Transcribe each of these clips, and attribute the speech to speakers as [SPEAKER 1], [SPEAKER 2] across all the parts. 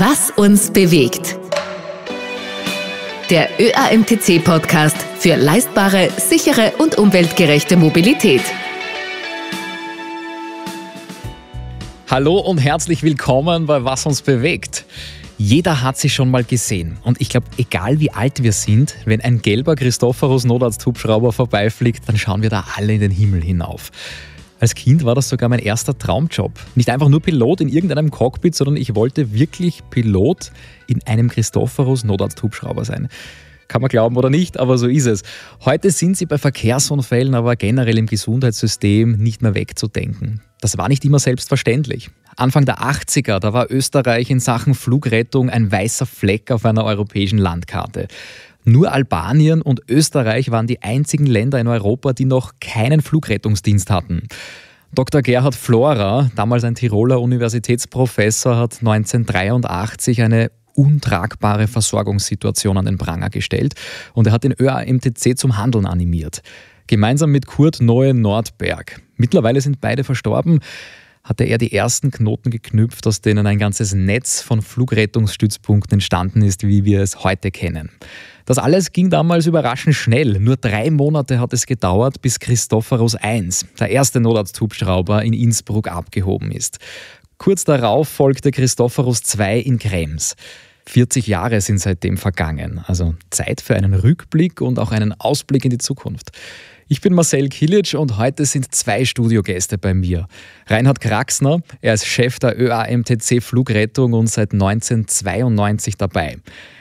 [SPEAKER 1] Was uns bewegt. Der ÖAMTC-Podcast für leistbare, sichere und umweltgerechte Mobilität. Hallo und herzlich willkommen bei Was uns bewegt. Jeder hat sie schon mal gesehen. Und ich glaube, egal wie alt wir sind, wenn ein gelber Christophorus Notarzt-Hubschrauber vorbeifliegt, dann schauen wir da alle in den Himmel hinauf. Als Kind war das sogar mein erster Traumjob. Nicht einfach nur Pilot in irgendeinem Cockpit, sondern ich wollte wirklich Pilot in einem Christophorus Notarzt-Hubschrauber sein. Kann man glauben oder nicht, aber so ist es. Heute sind sie bei Verkehrsunfällen, aber generell im Gesundheitssystem nicht mehr wegzudenken. Das war nicht immer selbstverständlich. Anfang der 80er, da war Österreich in Sachen Flugrettung ein weißer Fleck auf einer europäischen Landkarte. Nur Albanien und Österreich waren die einzigen Länder in Europa, die noch keinen Flugrettungsdienst hatten. Dr. Gerhard Flora, damals ein Tiroler Universitätsprofessor, hat 1983 eine untragbare Versorgungssituation an den Pranger gestellt und er hat den ÖAMTC zum Handeln animiert. Gemeinsam mit Kurt Neue Nordberg. Mittlerweile sind beide verstorben hatte er die ersten Knoten geknüpft, aus denen ein ganzes Netz von Flugrettungsstützpunkten entstanden ist, wie wir es heute kennen. Das alles ging damals überraschend schnell. Nur drei Monate hat es gedauert, bis Christophorus I, der erste notarzt in Innsbruck abgehoben ist. Kurz darauf folgte Christophorus II in Krems. 40 Jahre sind seitdem vergangen. Also Zeit für einen Rückblick und auch einen Ausblick in die Zukunft. Ich bin Marcel Kilic und heute sind zwei Studiogäste bei mir. Reinhard Kraxner, er ist Chef der ÖAMTC Flugrettung und seit 1992 dabei.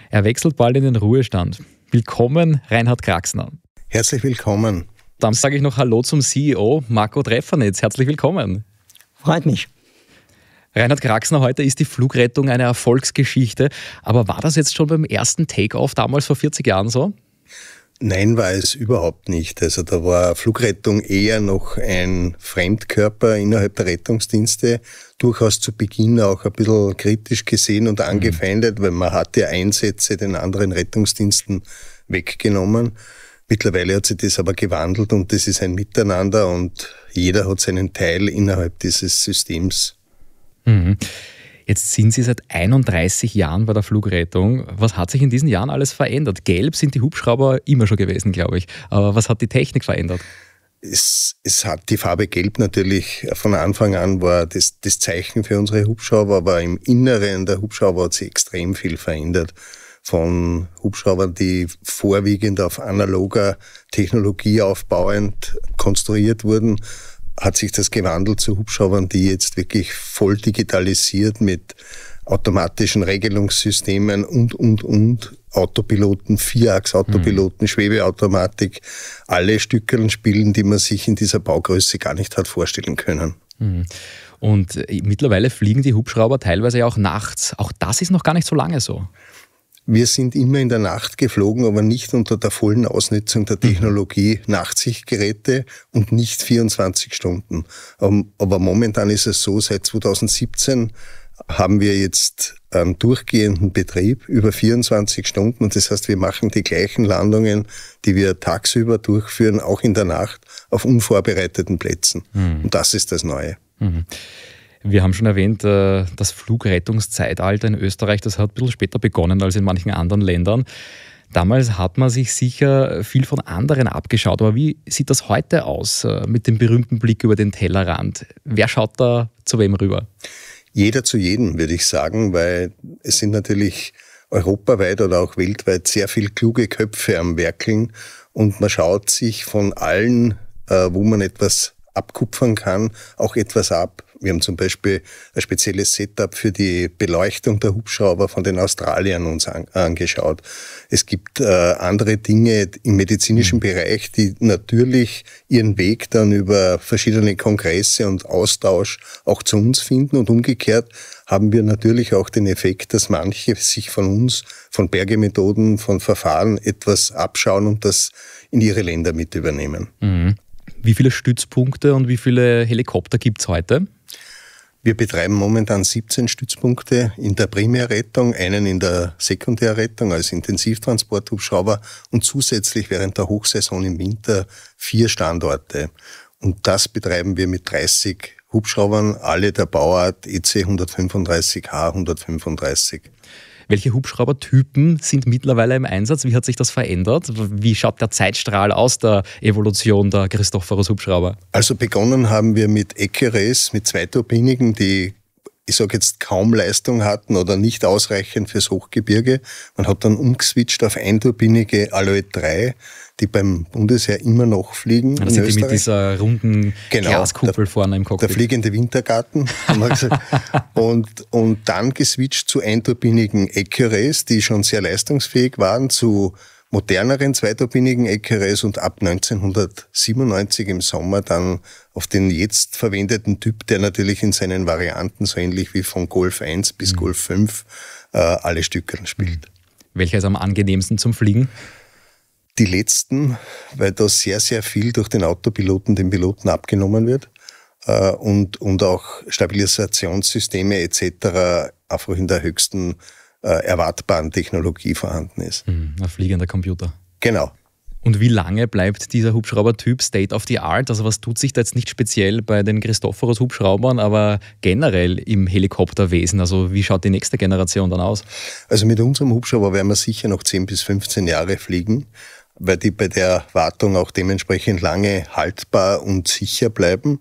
[SPEAKER 1] Er wechselt bald in den Ruhestand. Willkommen, Reinhard Kraxner. Herzlich willkommen. Dann sage ich noch Hallo zum CEO Marco Treffernitz. Herzlich willkommen. Freut mich. Reinhard Kraxner, heute ist die Flugrettung eine Erfolgsgeschichte. Aber war das jetzt schon beim ersten Takeoff damals vor 40 Jahren so?
[SPEAKER 2] Nein, war es überhaupt nicht. Also da war Flugrettung eher noch ein Fremdkörper innerhalb der Rettungsdienste, durchaus zu Beginn auch ein bisschen kritisch gesehen und mhm. angefeindet, weil man hatte Einsätze den anderen Rettungsdiensten weggenommen. Mittlerweile hat sich das aber gewandelt und das ist ein Miteinander und jeder hat seinen Teil innerhalb dieses Systems.
[SPEAKER 3] Mhm.
[SPEAKER 1] Jetzt sind Sie seit 31 Jahren bei der Flugrettung. Was hat sich in diesen Jahren alles verändert? Gelb sind die Hubschrauber immer schon gewesen, glaube ich. Aber was hat die Technik verändert?
[SPEAKER 2] Es, es, hat die Farbe Gelb natürlich äh, von Anfang an war das, das, Zeichen für unsere Hubschrauber, aber im Inneren der Hubschrauber hat sich extrem viel verändert. Von Hubschraubern, die vorwiegend auf analoger Technologie aufbauend konstruiert wurden, hat sich das gewandelt zu Hubschraubern, die jetzt wirklich voll digitalisiert mit automatischen Regelungssystemen und, und, und, Autopiloten, Vierachs-Autopiloten, mhm. Schwebeautomatik, alle Stückeln spielen, die man sich in dieser Baugröße gar nicht hat vorstellen können.
[SPEAKER 1] Mhm. Und äh, mittlerweile fliegen die Hubschrauber teilweise auch nachts. Auch das ist noch gar nicht so lange so. Wir sind immer in der Nacht
[SPEAKER 2] geflogen, aber nicht unter der vollen Ausnutzung der mhm. Technologie Nachtsichtgeräte und nicht 24 Stunden. Ähm, aber momentan ist es so, seit 2017 haben wir jetzt einen durchgehenden Betrieb über 24 Stunden. Und das heißt, wir machen die gleichen Landungen, die wir tagsüber durchführen, auch in der Nacht auf unvorbereiteten Plätzen.
[SPEAKER 1] Mhm. Und das ist das Neue. Mhm. Wir haben schon erwähnt, äh, das Flugrettungszeitalter in Österreich, das hat ein bisschen später begonnen als in manchen anderen Ländern. Damals hat man sich sicher viel von anderen abgeschaut, aber wie sieht das heute aus äh, mit dem berühmten Blick über den Tellerrand? Wer schaut da zu wem rüber?
[SPEAKER 2] Jeder zu jedem, würde ich sagen, weil es sind natürlich europaweit oder auch weltweit sehr viele kluge Köpfe am Werkeln und man schaut sich von allen, äh, wo man etwas abkupfern kann, auch etwas ab. Wir haben zum Beispiel ein spezielles Setup für die Beleuchtung der Hubschrauber von den Australiern uns an, angeschaut. Es gibt äh, andere Dinge im medizinischen mhm. Bereich, die natürlich ihren Weg dann über verschiedene Kongresse und Austausch auch zu uns finden und umgekehrt haben wir natürlich auch den Effekt, dass manche sich von uns, von Bergemethoden, von Verfahren etwas abschauen und das in ihre Länder mit
[SPEAKER 1] übernehmen. Mhm. Wie viele Stützpunkte und wie viele Helikopter gibt es heute? Wir betreiben momentan
[SPEAKER 2] 17 Stützpunkte in der Primärrettung, einen in der Sekundärrettung als Intensivtransporthubschrauber und zusätzlich während der Hochsaison im Winter vier Standorte. Und das betreiben wir mit 30 Hubschraubern, alle der Bauart EC
[SPEAKER 1] 135H 135. Welche Hubschraubertypen sind mittlerweile im Einsatz? Wie hat sich das verändert? Wie schaut der Zeitstrahl aus der Evolution der Christophorus Hubschrauber?
[SPEAKER 2] Also begonnen haben wir mit Ekeres, mit zweiturbinigen, die ich sage jetzt kaum Leistung hatten oder nicht ausreichend fürs Hochgebirge. Man hat dann umgeswitcht auf einturbinige Aloe 3 die beim Bundesheer immer noch fliegen. Ja, also das sind die mit dieser runden genau, Glaskuppel der, vorne im Cockpit. Der fliegende Wintergarten. und, und dann geswitcht zu einturbinigen Eckeres, die schon sehr leistungsfähig waren, zu moderneren zweiturbinigen Eckeres und ab 1997 im Sommer dann auf den jetzt verwendeten Typ, der natürlich in seinen Varianten so ähnlich wie von Golf 1 bis mhm. Golf 5 äh, alle Stücke spielt. Mhm.
[SPEAKER 1] Welcher ist am angenehmsten
[SPEAKER 2] zum Fliegen? die letzten, weil da sehr, sehr viel durch den Autopiloten, den Piloten abgenommen wird äh, und, und auch Stabilisationssysteme etc. einfach in der höchsten äh, erwartbaren Technologie vorhanden ist. Mhm,
[SPEAKER 1] ein fliegender Computer. Genau. Und wie lange bleibt dieser Hubschraubertyp State of the Art? Also was tut sich da jetzt nicht speziell bei den Christophorus Hubschraubern, aber generell im Helikopterwesen? Also wie schaut die nächste Generation dann aus? Also mit unserem Hubschrauber werden wir sicher noch 10 bis
[SPEAKER 2] 15 Jahre fliegen weil die bei der Wartung auch dementsprechend lange haltbar und sicher bleiben.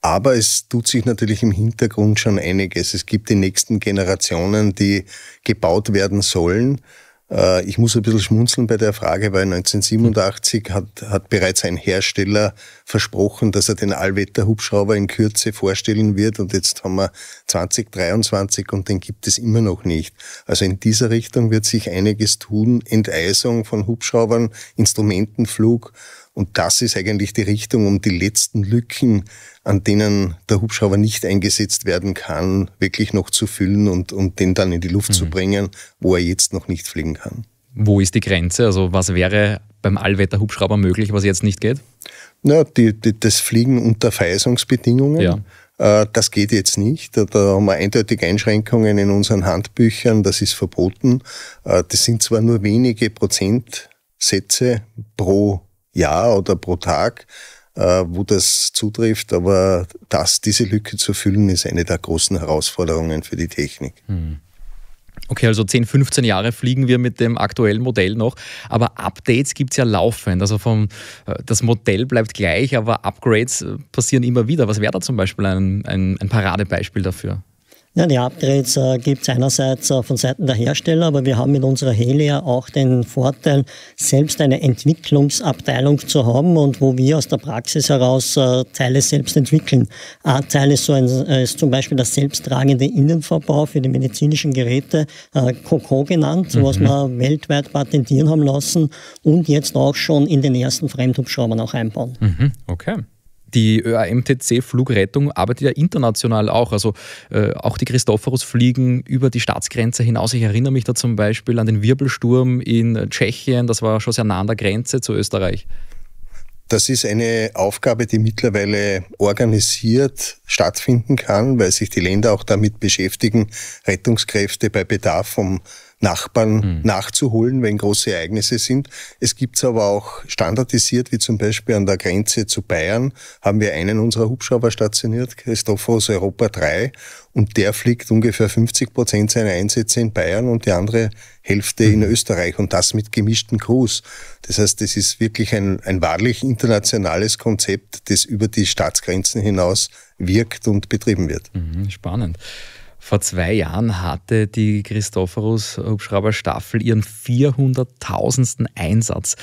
[SPEAKER 2] Aber es tut sich natürlich im Hintergrund schon einiges. Es gibt die nächsten Generationen, die gebaut werden sollen. Äh, ich muss ein bisschen schmunzeln bei der Frage, weil 1987 hat, hat bereits ein Hersteller versprochen, dass er den Allwetterhubschrauber in Kürze vorstellen wird und jetzt haben wir 2023 und den gibt es immer noch nicht. Also in dieser Richtung wird sich einiges tun. Enteisung von Hubschraubern, Instrumentenflug und das ist eigentlich die Richtung, um die letzten Lücken, an denen der Hubschrauber nicht eingesetzt werden kann, wirklich noch zu füllen und, und den dann in die Luft mhm. zu bringen, wo er jetzt noch nicht fliegen kann. Wo ist die
[SPEAKER 1] Grenze? Also was wäre beim Allwetterhubschrauber möglich, was jetzt nicht geht?
[SPEAKER 2] Na, die, die, das Fliegen unter Verheißungsbedingungen. Ja. Äh, das geht jetzt nicht. Da haben wir eindeutige Einschränkungen in unseren Handbüchern. Das ist verboten. Äh, das sind zwar nur wenige Prozentsätze pro Jahr oder pro Tag, äh, wo das zutrifft. Aber das, diese Lücke zu füllen, ist eine der großen Herausforderungen für die Technik. Hm.
[SPEAKER 1] Okay, also 10, 15 Jahre fliegen wir mit dem aktuellen Modell noch, aber Updates gibt es ja laufend. Also vom, äh, das Modell bleibt gleich, aber Upgrades äh, passieren immer wieder. Was wäre da zum Beispiel ein, ein, ein Paradebeispiel dafür?
[SPEAKER 3] Ja, die Upgrades äh, gibt es einerseits äh, von Seiten der Hersteller, aber wir haben mit unserer Helia auch den Vorteil, selbst eine Entwicklungsabteilung zu haben und wo wir aus der Praxis heraus äh, Teile selbst entwickeln. Ein teil ist, so ein, äh, ist zum Beispiel der selbsttragende Innenverbau für die medizinischen Geräte, äh, COCO genannt, mhm. was wir weltweit patentieren haben lassen und jetzt auch schon in den ersten Fremdhubschraubern auch einbauen. Mhm. Okay
[SPEAKER 1] die ÖAMTC Flugrettung arbeitet ja international auch. Also äh, auch die Christophorus fliegen über die Staatsgrenze hinaus. Ich erinnere mich da zum Beispiel an den Wirbelsturm in Tschechien. Das war schon sehr nah an der Grenze zu Österreich.
[SPEAKER 2] Das ist eine Aufgabe, die mittlerweile organisiert stattfinden kann, weil sich die Länder auch damit beschäftigen, Rettungskräfte bei Bedarf vom Nachbarn mhm. nachzuholen, wenn große Ereignisse sind. Es gibt es aber auch standardisiert, wie zum Beispiel an der Grenze zu Bayern haben wir einen unserer Hubschrauber stationiert, Christophorus Europa 3, und der fliegt ungefähr 50 Prozent seiner Einsätze in Bayern und die andere Hälfte mhm. in Österreich und das mit gemischten Crews. Das heißt, es ist wirklich ein, ein wahrlich internationales Konzept, das über
[SPEAKER 1] die Staatsgrenzen hinaus wirkt und betrieben wird. Mhm, spannend. Vor zwei Jahren hatte die Christophorus Hubschrauber Staffel ihren 400.000. Einsatz.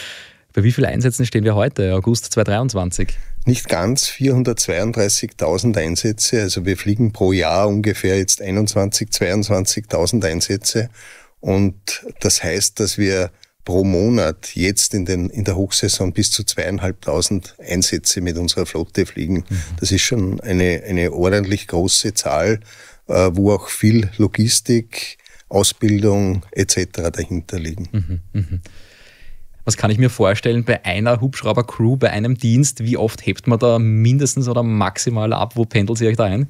[SPEAKER 1] Bei wie vielen Einsätzen stehen wir heute, August 2023? Nicht ganz
[SPEAKER 2] 432.000 Einsätze. Also wir fliegen pro Jahr ungefähr jetzt 21, 22.000 Einsätze. Und das heißt, dass wir pro Monat jetzt in, den, in der Hochsaison bis zu zweieinhalbtausend Einsätze mit unserer Flotte fliegen. Mhm. Das ist schon eine, eine ordentlich große Zahl. Äh, wo auch viel Logistik, Ausbildung etc. dahinter liegen. Mhm, mh.
[SPEAKER 1] Was kann ich mir vorstellen bei einer Hubschrauber-Crew, bei einem Dienst? Wie oft hebt man da mindestens oder maximal ab? Wo pendelt ihr euch da ein?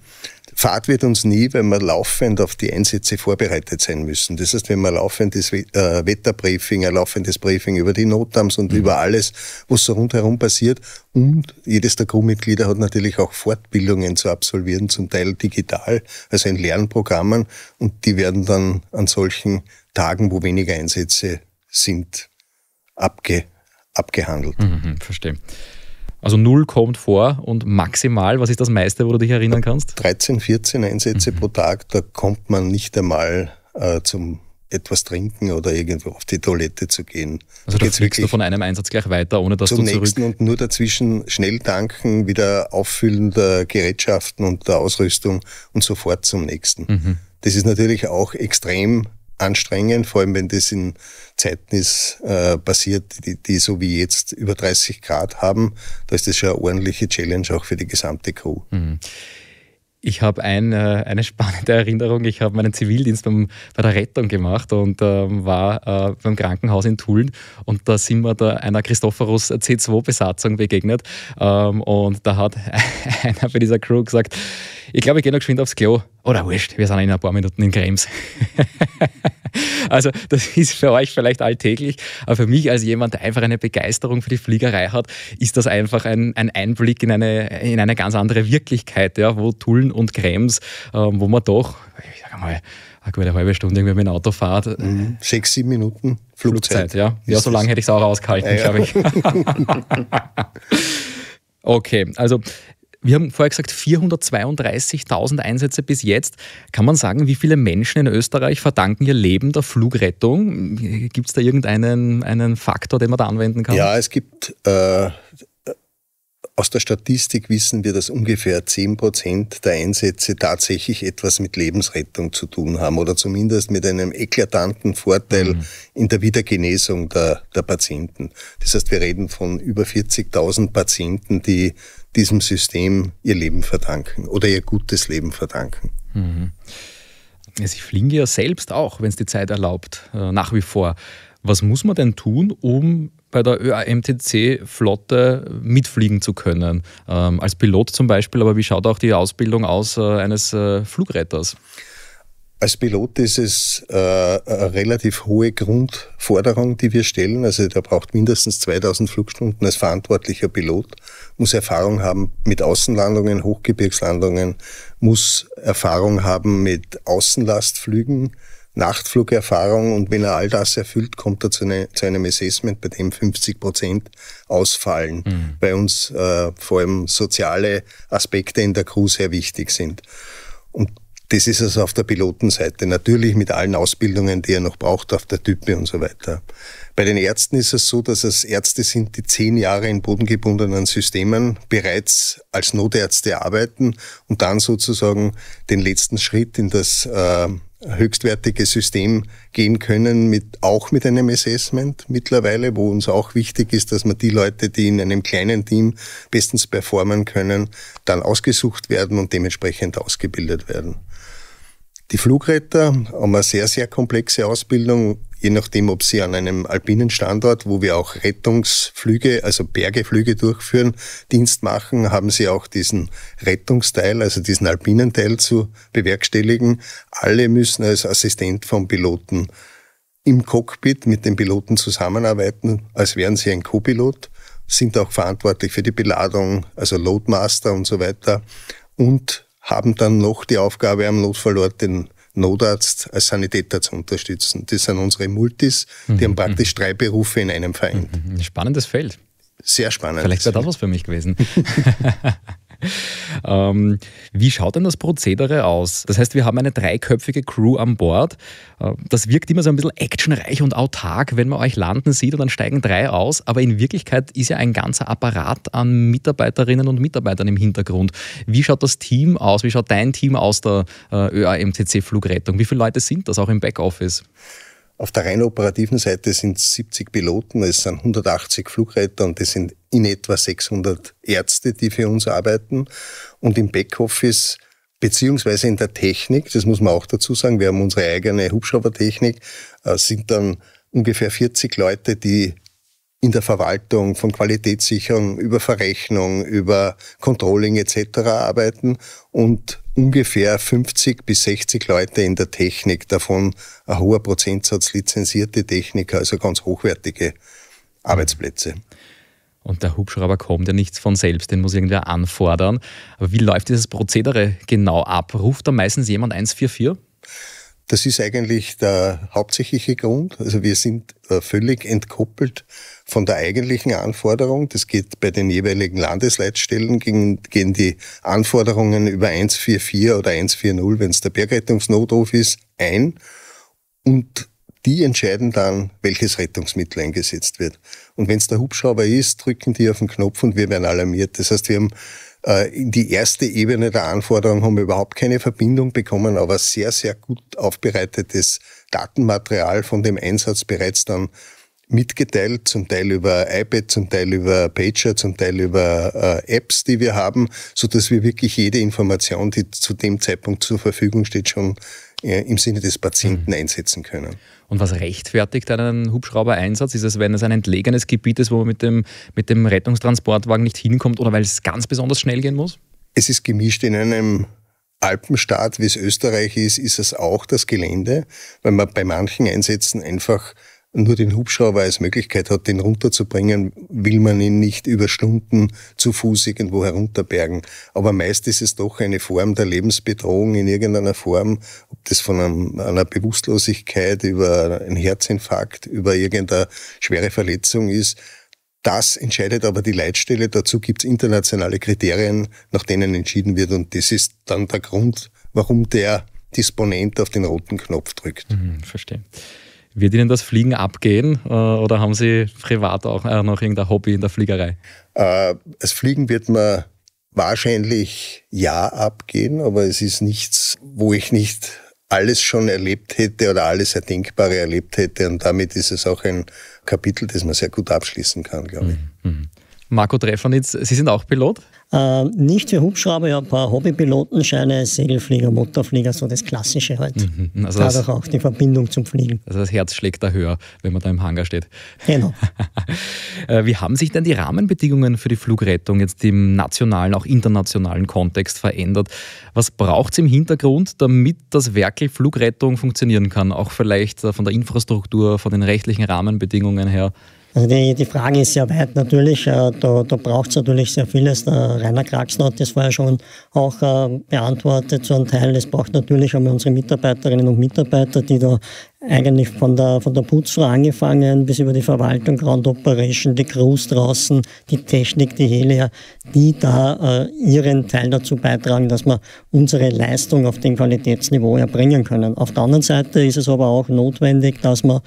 [SPEAKER 2] Fahrt wird uns nie, weil wir laufend auf die Einsätze vorbereitet sein müssen. Das heißt, wenn wir laufendes äh, Wetterbriefing, ein laufendes Briefing über die Notams und mhm. über alles, was so rundherum passiert. Und jedes der Crewmitglieder hat natürlich auch Fortbildungen zu absolvieren, zum Teil digital, also in Lernprogrammen. Und die werden dann an solchen Tagen, wo weniger Einsätze sind,
[SPEAKER 1] abge, abgehandelt. Mhm, verstehe. Also null kommt vor und maximal, was ist das meiste, wo du dich erinnern kannst?
[SPEAKER 2] 13, 14 Einsätze mhm. pro Tag, da kommt man nicht einmal äh, zum etwas trinken oder irgendwo auf die Toilette zu gehen.
[SPEAKER 1] Also da fliegst du von einem Einsatz gleich weiter, ohne dass zum du zurück... nächsten
[SPEAKER 2] und nur dazwischen schnell tanken, wieder auffüllen der Gerätschaften und der Ausrüstung und sofort zum nächsten. Mhm. Das ist natürlich auch extrem anstrengend, vor allem wenn das in Zeiten ist äh, passiert, die, die so wie jetzt über 30 Grad haben. Da ist das schon eine ordentliche Challenge auch für die gesamte Crew. Mhm.
[SPEAKER 1] Ich habe ein, äh, eine spannende Erinnerung. Ich habe meinen Zivildienst beim, bei der Rettung gemacht und ähm, war äh, beim Krankenhaus in Tulln. Und da sind wir da einer Christophorus C2-Besatzung begegnet. Ähm, und da hat einer bei dieser Crew gesagt, ich glaube, ich gehe noch geschwind aufs Klo. Oder wurscht, wir sind in ein paar Minuten in Krems. also, das ist für euch vielleicht alltäglich, aber für mich als jemand, der einfach eine Begeisterung für die Fliegerei hat, ist das einfach ein, ein Einblick in eine, in eine ganz andere Wirklichkeit, ja, wo Tullen und Krems, ähm, wo man doch, ich sag mal, eine gute halbe Stunde irgendwie mit dem Auto fahrt. Mhm. Sechs, sieben Minuten Flugzeit. Flugzeit ja. ja, so lange hätte ich es auch ausgehalten, ja, ja.
[SPEAKER 3] glaube
[SPEAKER 1] ich. okay, also wir haben vorher gesagt 432.000 Einsätze bis jetzt. Kann man sagen, wie viele Menschen in Österreich verdanken ihr Leben der Flugrettung? Gibt es da irgendeinen einen Faktor, den man da anwenden kann? Ja, es
[SPEAKER 2] gibt. Äh, aus der Statistik wissen wir, dass ungefähr 10 der Einsätze tatsächlich etwas mit Lebensrettung zu tun haben oder zumindest mit einem eklatanten Vorteil mhm. in der Wiedergenesung der, der Patienten. Das heißt, wir reden von über 40.000 Patienten, die diesem System ihr Leben verdanken oder ihr gutes Leben verdanken.
[SPEAKER 1] Mhm. Also ich fliege ja selbst auch, wenn es die Zeit erlaubt, äh, nach wie vor. Was muss man denn tun, um bei der ÖAMTC-Flotte mitfliegen zu können? Ähm, als Pilot zum Beispiel, aber wie schaut auch die Ausbildung aus äh, eines äh, Flugretters?
[SPEAKER 2] Als Pilot ist es äh, eine relativ hohe Grundforderung, die wir stellen. Also der braucht mindestens 2000 Flugstunden als verantwortlicher Pilot, muss Erfahrung haben mit Außenlandungen, Hochgebirgslandungen, muss Erfahrung haben mit Außenlastflügen, Nachtflugerfahrung und wenn er all das erfüllt, kommt er zu, eine, zu einem Assessment, bei dem 50 Prozent ausfallen, mhm. bei uns äh, vor allem soziale Aspekte in der Crew sehr wichtig sind. Und das ist also auf der Pilotenseite. Natürlich mit allen Ausbildungen, die er noch braucht, auf der Type und so weiter. Bei den Ärzten ist es so, dass es Ärzte sind, die zehn Jahre in bodengebundenen Systemen bereits als Notärzte arbeiten und dann sozusagen den letzten Schritt in das äh, höchstwertige System gehen können, mit, auch mit einem Assessment mittlerweile, wo uns auch wichtig ist, dass man die Leute, die in einem kleinen Team bestens performen können, dann ausgesucht werden und dementsprechend ausgebildet werden. Die Flugretter haben eine sehr, sehr komplexe Ausbildung, je nachdem, ob sie an einem alpinen Standort, wo wir auch Rettungsflüge, also Bergeflüge durchführen, Dienst machen, haben sie auch diesen Rettungsteil, also diesen alpinen Teil zu bewerkstelligen. Alle müssen als Assistent vom Piloten im Cockpit mit dem Piloten zusammenarbeiten, als wären sie ein Co-Pilot, sind auch verantwortlich für die Beladung, also Loadmaster und so weiter und haben dann noch die Aufgabe, am Notfallort den Notarzt als Sanitäter zu unterstützen. Das sind unsere Multis, die haben mhm, praktisch mhm. drei Berufe in
[SPEAKER 1] einem vereint. Mhm, spannendes Feld. Sehr spannend. Vielleicht wäre das was für mich gewesen. Ähm, wie schaut denn das Prozedere aus? Das heißt, wir haben eine dreiköpfige Crew an Bord. Äh, das wirkt immer so ein bisschen actionreich und autark, wenn man euch landen sieht und dann steigen drei aus. Aber in Wirklichkeit ist ja ein ganzer Apparat an Mitarbeiterinnen und Mitarbeitern im Hintergrund. Wie schaut das Team aus? Wie schaut dein Team aus der äh, öamcc Flugrettung? Wie viele Leute sind das auch im Backoffice? Auf der rein operativen Seite sind es 70 Piloten,
[SPEAKER 2] es sind 180 Flugreiter und es sind in etwa 600 Ärzte, die für uns arbeiten. Und im Backoffice beziehungsweise in der Technik, das muss man auch dazu sagen, wir haben unsere eigene Hubschraubertechnik, äh, sind dann ungefähr 40 Leute, die in der Verwaltung, von Qualitätssicherung über Verrechnung, über Controlling etc. arbeiten und ungefähr 50 bis 60 Leute in der Technik, davon ein hoher Prozentsatz lizenzierte Techniker, also ganz hochwertige
[SPEAKER 1] Arbeitsplätze. Und der Hubschrauber kommt ja nichts von selbst, den muss irgendwer anfordern. Aber wie läuft dieses Prozedere genau ab? Ruft da meistens jemand 144? Das ist eigentlich
[SPEAKER 2] der hauptsächliche Grund.
[SPEAKER 1] Also wir sind äh, völlig entkoppelt
[SPEAKER 2] von der eigentlichen Anforderung. Das geht bei den jeweiligen Landesleitstellen gegen, gehen die Anforderungen über 144 oder 140, wenn es der Bergrettungsnotruf ist, ein. Und die entscheiden dann, welches Rettungsmittel eingesetzt wird. Und wenn es der Hubschrauber ist, drücken die auf den Knopf und wir werden alarmiert. Das heißt, wir haben äh, in die erste Ebene der Anforderungen haben wir überhaupt keine Verbindung bekommen, aber sehr, sehr gut aufbereitetes Datenmaterial von dem Einsatz bereits dann mitgeteilt, zum Teil über iPad, zum Teil über Pager, zum Teil über äh, Apps, die wir haben, so dass wir wirklich jede Information, die zu dem Zeitpunkt zur Verfügung steht, schon äh,
[SPEAKER 1] im Sinne des Patienten mhm. einsetzen können. Und was rechtfertigt einen Hubschrauber-Einsatz? Ist es, wenn es ein entlegenes Gebiet ist, wo man mit dem, mit dem Rettungstransportwagen nicht hinkommt oder weil es ganz besonders schnell gehen muss?
[SPEAKER 2] Es ist gemischt in einem Alpenstaat, wie es
[SPEAKER 1] Österreich ist, ist es auch
[SPEAKER 2] das Gelände, weil man bei manchen Einsätzen einfach nur den Hubschrauber als Möglichkeit hat, den runterzubringen, will man ihn nicht über Stunden zu Fuß irgendwo herunterbergen. Aber meist ist es doch eine Form der Lebensbedrohung in irgendeiner Form, ob das von einem, einer Bewusstlosigkeit über einen Herzinfarkt, über irgendeine schwere Verletzung ist. Das entscheidet aber die Leitstelle. Dazu gibt es internationale Kriterien, nach denen entschieden wird. Und das ist dann der Grund, warum der Disponent auf den
[SPEAKER 1] roten Knopf drückt. Mhm, verstehe. Wird Ihnen das Fliegen abgehen äh, oder haben Sie privat auch äh, noch irgendein Hobby in der Fliegerei? Äh, das Fliegen wird mir
[SPEAKER 2] wahrscheinlich ja abgehen, aber es ist nichts, wo ich nicht alles schon erlebt hätte oder alles Erdenkbare erlebt hätte. Und damit ist es auch ein Kapitel, das man sehr gut abschließen kann, glaube ich. Mhm.
[SPEAKER 3] Marco Trefonitz, Sie sind auch Pilot? Äh, nicht für Hubschrauber, ich habe ein paar Hobbypilotenscheine, Segelflieger, Motorflieger, so das Klassische halt. Mhm, mhm, also Dadurch das, auch die Verbindung zum Fliegen.
[SPEAKER 1] Also das Herz schlägt da höher, wenn man da im Hangar steht. Genau. Äh, wie haben sich denn die Rahmenbedingungen für die Flugrettung jetzt im nationalen, auch internationalen Kontext verändert? Was braucht es im Hintergrund, damit das Werkel Flugrettung funktionieren kann? Auch vielleicht äh, von der Infrastruktur, von den rechtlichen Rahmenbedingungen her?
[SPEAKER 3] Also die, die Frage ist sehr weit natürlich. Äh, da, da braucht es natürlich sehr vieles. Der Rainer Kraxner hat das vorher schon auch äh, beantwortet, so ein Teil. Es braucht natürlich einmal unsere Mitarbeiterinnen und Mitarbeiter, die da eigentlich von der, von der Putzfrau angefangen bis über die Verwaltung, Ground Operation, die Crews draußen, die Technik, die Helia, die da äh, ihren Teil dazu beitragen, dass wir unsere Leistung auf dem Qualitätsniveau erbringen können. Auf der anderen Seite ist es aber auch notwendig, dass man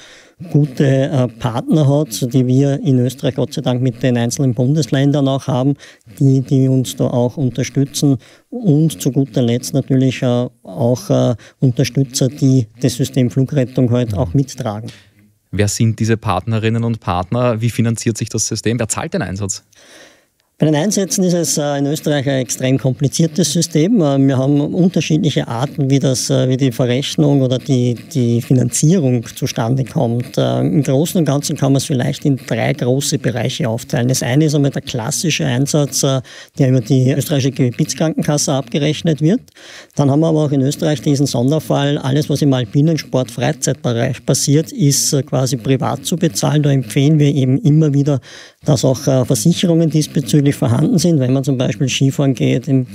[SPEAKER 3] gute äh, Partner hat, die wir in Österreich Gott sei Dank mit den einzelnen Bundesländern auch haben, die, die uns da auch unterstützen und zu guter Letzt natürlich auch äh, Unterstützer, die das System Flugrettung heute halt auch mittragen.
[SPEAKER 1] Wer sind diese Partnerinnen und Partner? Wie finanziert sich das System? Wer zahlt den Einsatz?
[SPEAKER 3] Bei den Einsätzen ist es äh, in Österreich ein extrem kompliziertes System. Äh, wir haben unterschiedliche Arten, wie, das, äh, wie die Verrechnung oder die, die Finanzierung zustande kommt. Im Großen und Ganzen kann man es vielleicht in drei große Bereiche aufteilen. Das eine ist einmal der klassische Einsatz, der über die österreichische Gebietskrankenkasse abgerechnet wird. Dann haben wir aber auch in Österreich diesen Sonderfall, alles was im alpinen Freizeitbereich passiert, ist quasi privat zu bezahlen. Da empfehlen wir eben immer wieder dass auch äh, Versicherungen diesbezüglich vorhanden sind, wenn man zum Beispiel Skifahren geht, im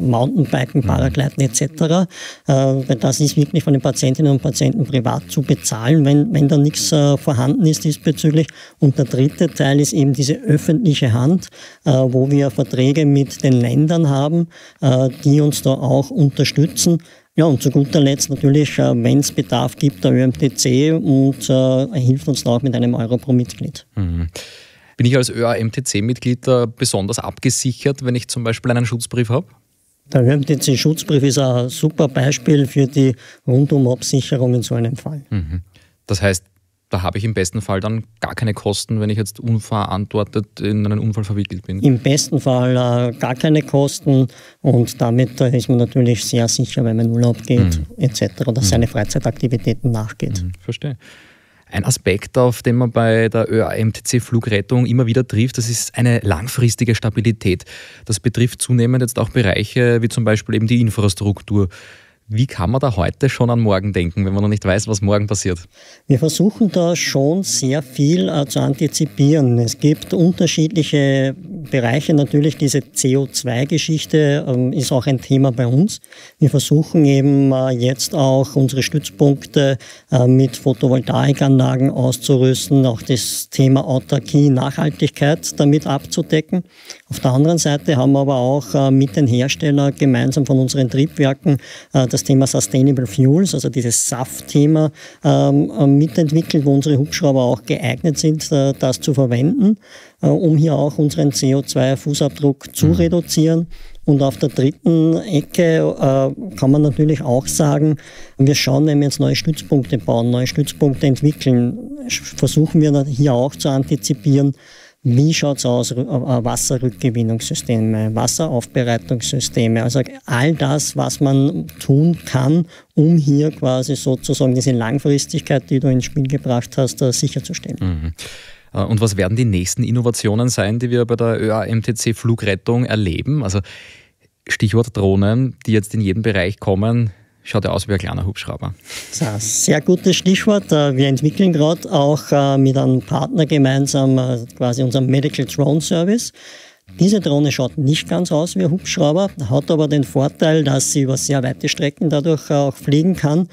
[SPEAKER 3] Mountainbiken, Paragleiten etc. Äh, weil das ist wirklich von den Patientinnen und Patienten privat zu bezahlen, wenn, wenn da nichts äh, vorhanden ist diesbezüglich. Und der dritte Teil ist eben diese öffentliche Hand, äh, wo wir Verträge mit den Ländern haben, äh, die uns da auch unterstützen. Ja, und zu guter Letzt natürlich, äh, wenn es Bedarf gibt, der ÖMTC und äh, hilft uns da auch mit einem Euro pro Mitglied.
[SPEAKER 1] Mhm. Bin ich als ÖAMTC-Mitglied besonders abgesichert, wenn ich zum Beispiel einen
[SPEAKER 3] Schutzbrief habe? Der öamtc schutzbrief ist ein super Beispiel für die Rundumabsicherung in so einem Fall.
[SPEAKER 1] Mhm. Das heißt, da habe ich im besten Fall dann gar keine Kosten, wenn ich jetzt unverantwortet in einen Unfall verwickelt bin.
[SPEAKER 3] Im besten Fall äh, gar keine Kosten und damit äh, ist man natürlich sehr sicher, wenn man in Urlaub geht mhm. etc. oder mhm. seine Freizeitaktivitäten nachgeht. Mhm. Verstehe.
[SPEAKER 1] Ein Aspekt, auf den man bei der ÖAMTC Flugrettung immer wieder trifft, das ist eine langfristige Stabilität. Das betrifft zunehmend jetzt auch Bereiche wie zum Beispiel eben die Infrastruktur. Wie kann man da heute schon an morgen denken, wenn man noch nicht weiß, was morgen passiert?
[SPEAKER 3] Wir versuchen da schon sehr viel äh, zu antizipieren. Es gibt unterschiedliche Bereiche. Natürlich diese CO2-Geschichte ähm, ist auch ein Thema bei uns. Wir versuchen eben äh, jetzt auch unsere Stützpunkte äh, mit Photovoltaikanlagen auszurüsten, auch das Thema Autarkie, Nachhaltigkeit damit abzudecken. Auf der anderen Seite haben wir aber auch mit den Herstellern gemeinsam von unseren Triebwerken das das Thema Sustainable Fuels, also dieses SAF-Thema, ähm, äh, mitentwickelt, wo unsere Hubschrauber auch geeignet sind, äh, das zu verwenden, äh, um hier auch unseren CO2-Fußabdruck zu mhm. reduzieren. Und auf der dritten Ecke äh, kann man natürlich auch sagen, wir schauen, wenn wir jetzt neue Stützpunkte bauen, neue Stützpunkte entwickeln, versuchen wir hier auch zu antizipieren, wie schaut es aus? Äh, äh, Wasserrückgewinnungssysteme, Wasseraufbereitungssysteme, also all das, was man tun kann, um hier quasi sozusagen diese Langfristigkeit, die du ins Spiel gebracht hast, äh, sicherzustellen. Mhm.
[SPEAKER 1] Und was werden die nächsten Innovationen sein, die wir bei der ÖAMTC Flugrettung erleben? Also Stichwort Drohnen, die jetzt in jeden Bereich kommen, schaut er aus wie ein kleiner Hubschrauber.
[SPEAKER 3] Das ist ein sehr gutes Stichwort. Äh, wir entwickeln gerade auch äh, mit einem Partner gemeinsam äh, quasi unseren Medical Drone Service. Diese Drohne schaut nicht ganz aus wie ein Hubschrauber, hat aber den Vorteil, dass sie über sehr weite Strecken dadurch auch fliegen kann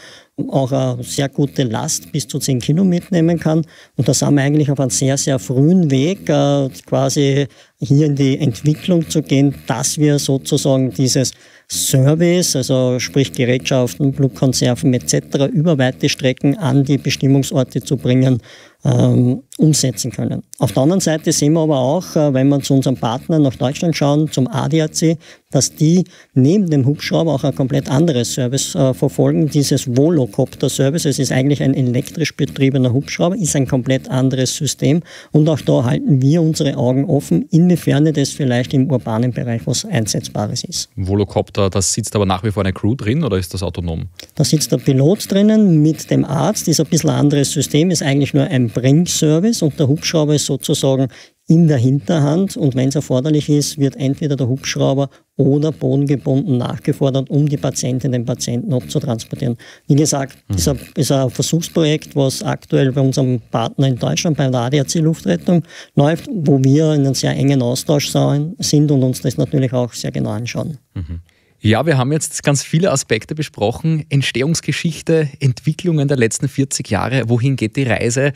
[SPEAKER 3] auch eine sehr gute Last bis zu 10 Kilo mitnehmen kann. Und da sind wir eigentlich auf einem sehr, sehr frühen Weg, äh, quasi hier in die Entwicklung zu gehen, dass wir sozusagen dieses Service, also sprich Gerätschaften, Blutkonserven etc. über weite Strecken an die Bestimmungsorte zu bringen, ähm, umsetzen können. Auf der anderen Seite sehen wir aber auch, äh, wenn wir zu unseren Partnern nach Deutschland schauen, zum ADAC, dass die neben dem Hubschrauber auch ein komplett anderes Service äh, verfolgen. Dieses Volocopter-Service, es ist eigentlich ein elektrisch betriebener Hubschrauber, ist ein komplett anderes System. Und auch da halten wir unsere Augen offen, inwiefern das vielleicht im urbanen Bereich was Einsetzbares ist.
[SPEAKER 1] Volocopter, da sitzt aber nach wie vor eine Crew drin oder ist das autonom?
[SPEAKER 3] Da sitzt der Pilot drinnen mit dem Arzt, ist ein bisschen ein anderes System, ist eigentlich nur ein Bring-Service und der Hubschrauber ist sozusagen in der Hinterhand und wenn es erforderlich ist, wird entweder der Hubschrauber oder bodengebunden nachgefordert, um die Patientin, den Patienten abzutransportieren. Wie gesagt, mhm. ist, ein, ist ein Versuchsprojekt, was aktuell bei unserem Partner in Deutschland, bei der ADAC Luftrettung, läuft, wo wir in einem sehr engen Austausch sind und uns das natürlich auch sehr genau anschauen. Mhm.
[SPEAKER 1] Ja, wir haben jetzt ganz viele Aspekte besprochen. Entstehungsgeschichte, Entwicklungen der letzten 40 Jahre, wohin geht die Reise?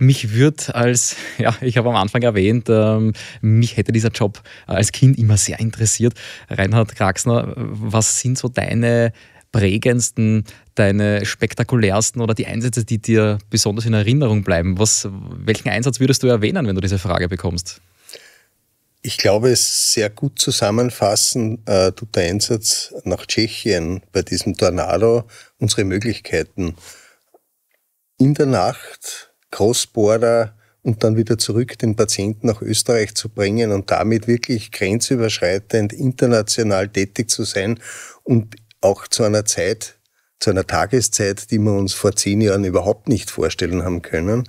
[SPEAKER 1] Mich wird als, ja, ich habe am Anfang erwähnt, ähm, mich hätte dieser Job als Kind immer sehr interessiert. Reinhard Kraxner, was sind so deine prägendsten, deine spektakulärsten oder die Einsätze, die dir besonders in Erinnerung bleiben? Was, welchen Einsatz würdest du erwähnen, wenn du diese Frage bekommst?
[SPEAKER 2] Ich glaube, es sehr gut zusammenfassen äh, tut der Einsatz nach Tschechien bei diesem Tornado unsere Möglichkeiten. In der Nacht Cross-Border und dann wieder zurück den Patienten nach Österreich zu bringen und damit wirklich grenzüberschreitend international tätig zu sein und auch zu einer Zeit, zu einer Tageszeit, die wir uns vor zehn Jahren überhaupt nicht vorstellen haben können.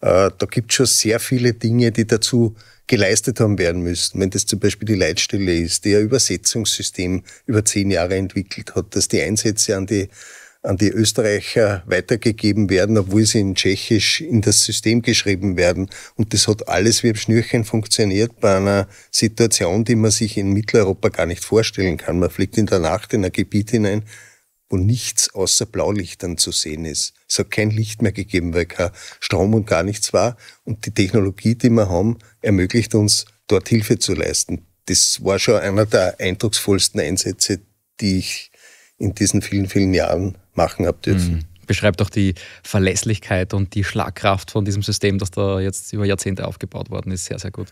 [SPEAKER 2] Äh, da gibt es schon sehr viele Dinge, die dazu geleistet haben werden müssen. Wenn das zum Beispiel die Leitstelle ist, die ein Übersetzungssystem über zehn Jahre entwickelt hat, dass die Einsätze an die an die Österreicher weitergegeben werden, obwohl sie in Tschechisch in das System geschrieben werden. Und das hat alles wie ein Schnürchen funktioniert bei einer Situation, die man sich in Mitteleuropa gar nicht vorstellen kann. Man fliegt in der Nacht in ein Gebiet hinein, wo nichts außer Blaulichtern zu sehen ist. Es hat kein Licht mehr gegeben, weil kein Strom und gar nichts war. Und die Technologie, die wir haben, ermöglicht uns, dort Hilfe zu leisten. Das war schon einer der eindrucksvollsten Einsätze, die ich in diesen vielen, vielen Jahren machen habt jetzt. Mhm.
[SPEAKER 1] Beschreibt auch die Verlässlichkeit und die Schlagkraft von diesem System, das da jetzt über Jahrzehnte aufgebaut worden ist, sehr, sehr gut.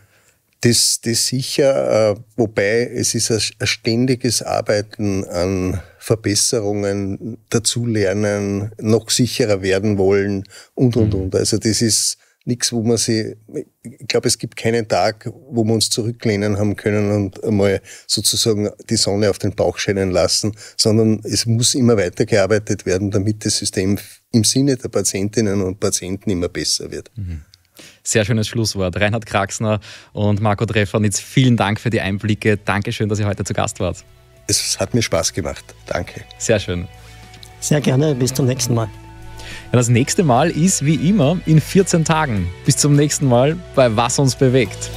[SPEAKER 2] Das, das sicher, äh, wobei es ist ein ständiges Arbeiten an Verbesserungen, dazulernen, noch sicherer werden wollen und, und, mhm. und. Also das ist nichts, wo man sie, ich glaube, es gibt keinen Tag, wo wir uns zurücklehnen haben können und einmal sozusagen die Sonne auf den Bauch scheinen lassen, sondern es muss immer weitergearbeitet werden, damit das System im Sinne der Patientinnen und Patienten immer besser wird. Mhm.
[SPEAKER 1] Sehr schönes Schlusswort. Reinhard Kraxner und Marco Treffernitz, vielen Dank für die Einblicke. Dankeschön, dass ihr heute zu Gast wart. Es
[SPEAKER 2] hat mir Spaß gemacht.
[SPEAKER 1] Danke. Sehr schön. Sehr gerne. Bis zum nächsten Mal das nächste Mal ist wie immer in 14 Tagen. Bis zum nächsten Mal bei Was uns bewegt.